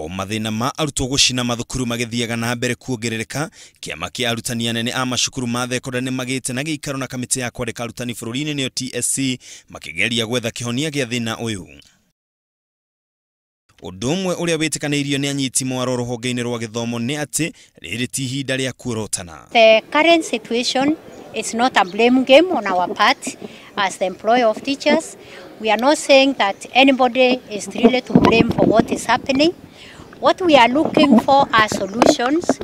o mathina ma arutwo gucina mathukuru magithiaga na mbere kuongerereka kiama kia arutani anene a macukuru ma thekondarĩ nĩ magĩte na gĩikaro na kamĩtĩ ya kwandĩka arutani bũrũri-inĩ nĩyo TSC makĩgeria gwetha kĩhonia gĩa thĩna ũyũ ũndũ ũmwe ũrĩa wĩtĩkanĩirio nĩ anyiti mwaro rũhonge-inĩ rwa gĩthomo nĩ atĩ rĩrĩ ti ihinda rĩa kuorotana The current situation is not a blame game on our part as the employer of teachers We are not saying that anybody is really to blame for what is happening. What we are looking for are solutions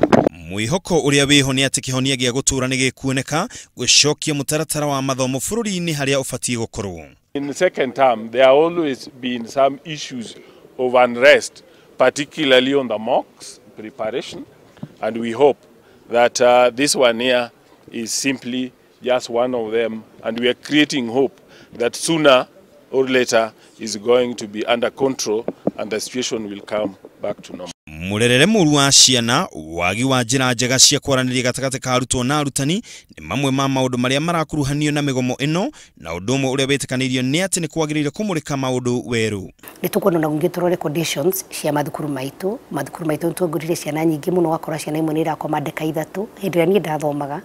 mwihoko uria wiho ni ati kihonia gia gutura ni gikuoneka gwicokia mutaratara wa mathomo bururi-ini haria ubatie gukorwo in the second term there have always been some issues of unrest particularly on the mocks preparation and we hope that uh, this one here is simply just one of them and we are creating hope that sooner or later is going to be under control and the situation will come back to normal murerere muru wa ciana wagi wa njira njega cia kwaranĩria gatagatĩ ka arutwo na arutani nĩ mamwe ma maũndũ marĩa marakuruhanio na mĩgomo ĩno na ũndũ ũmwe ũrĩa wĩtĩkanĩirio nĩ atĩ nĩ kwagĩrĩire kũmũrĩka maũndũ werũ nĩ tũkuona na gũngĩ tũrore conditions cia mathukuru maitũ mathukuru maitũ nĩ tuongorire ciana nyingĩ mũno wakora ciana imwe nĩ irakoma ndeka ithatũ hĩndĩ ĩrĩa niĩ ndathomaga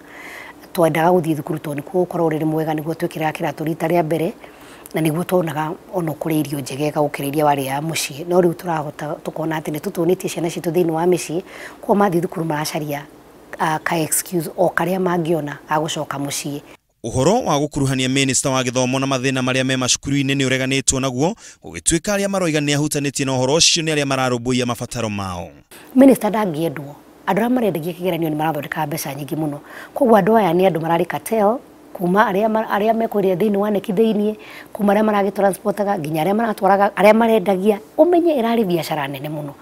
twendaga gũthiĩ thukuru tondũ nĩkuo ũkorwo ũrĩrĩ mwega nĩguo twĩkĩraga kĩratũ rita rĩa mbere na niguo tuonaga ona kuri irio njegega gukireria wari ya muci no riu turahota tukona ati nitutunitie ciana citu thiini wa micii kuo mathi thukuru maracaria uh, ka excuse o karia mangiona agucoka muci uhoro wa gukuruhania minista wa githomo na mathina maria me macukuru-ini ni ureganitwo naguo gugituika aria maroiga ni ahutanitie na uhoro ucio ni aria mararumbuia mafataro mao minista ndangiendwo andå arĩa marendagia kĩgeranio ni marathondeka mbeca nyingi muno koguo andũ aya ni andu mararĩ kuma aria mekwirire thiini wanekithiinie kuma aria maragitransportaga nginya aria maratwaraga aria marendagia umenye irari biashara nene muno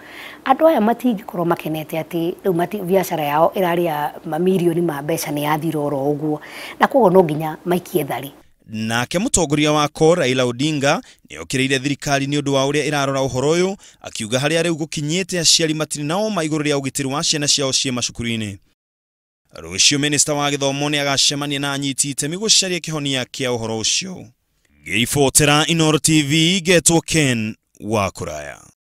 andu aya matingikorwo makenete ati riu biashara yao irari ya mamirioni ma mbeca ni yathira oro uguo na koguo no nginya maikie thari nake mutongoria wako Raila Odinga ni okĩrĩire thirikari nĩ ũndũ wa ũrĩa ĩrarora ũhoro ũyũ akiuga harĩa rĩu gũkinyĩte aciari matirĩ nao ma igũrũ rĩa ũgitĩri wa ciana ciao ciĩ macukuru-inĩ rucio minista wa gĩthomo ni agacemania na anyiti itemi gũcaria kihonia kia uhoro ũcio ngiribotera inoro tv getwo ken wa kũraya